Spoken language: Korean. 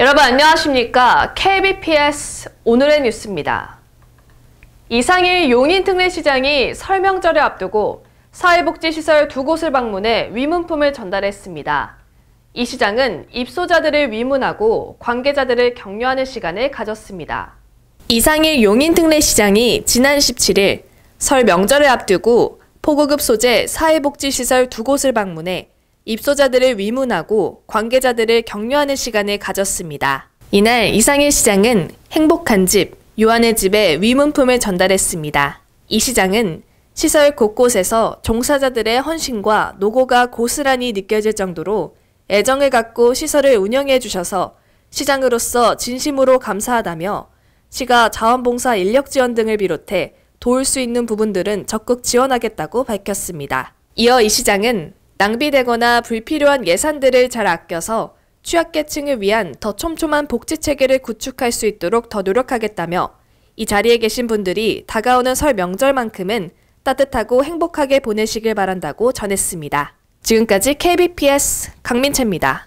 여러분 안녕하십니까? KBPS 오늘의 뉴스입니다. 이상일 용인특례시장이 설명절을 앞두고 사회복지시설 두 곳을 방문해 위문품을 전달했습니다. 이 시장은 입소자들을 위문하고 관계자들을 격려하는 시간을 가졌습니다. 이상일 용인특례시장이 지난 17일 설 명절을 앞두고 포고급 소재 사회복지시설 두 곳을 방문해 입소자들을 위문하고 관계자들을 격려하는 시간을 가졌습니다. 이날 이상일 시장은 행복한 집, 요한의 집에 위문품을 전달했습니다. 이 시장은 시설 곳곳에서 종사자들의 헌신과 노고가 고스란히 느껴질 정도로 애정을 갖고 시설을 운영해 주셔서 시장으로서 진심으로 감사하다며 시가 자원봉사 인력 지원 등을 비롯해 도울 수 있는 부분들은 적극 지원하겠다고 밝혔습니다. 이어 이 시장은 낭비되거나 불필요한 예산들을 잘 아껴서 취약계층을 위한 더 촘촘한 복지 체계를 구축할 수 있도록 더 노력하겠다며 이 자리에 계신 분들이 다가오는 설 명절만큼은 따뜻하고 행복하게 보내시길 바란다고 전했습니다. 지금까지 KBPS 강민채입니다.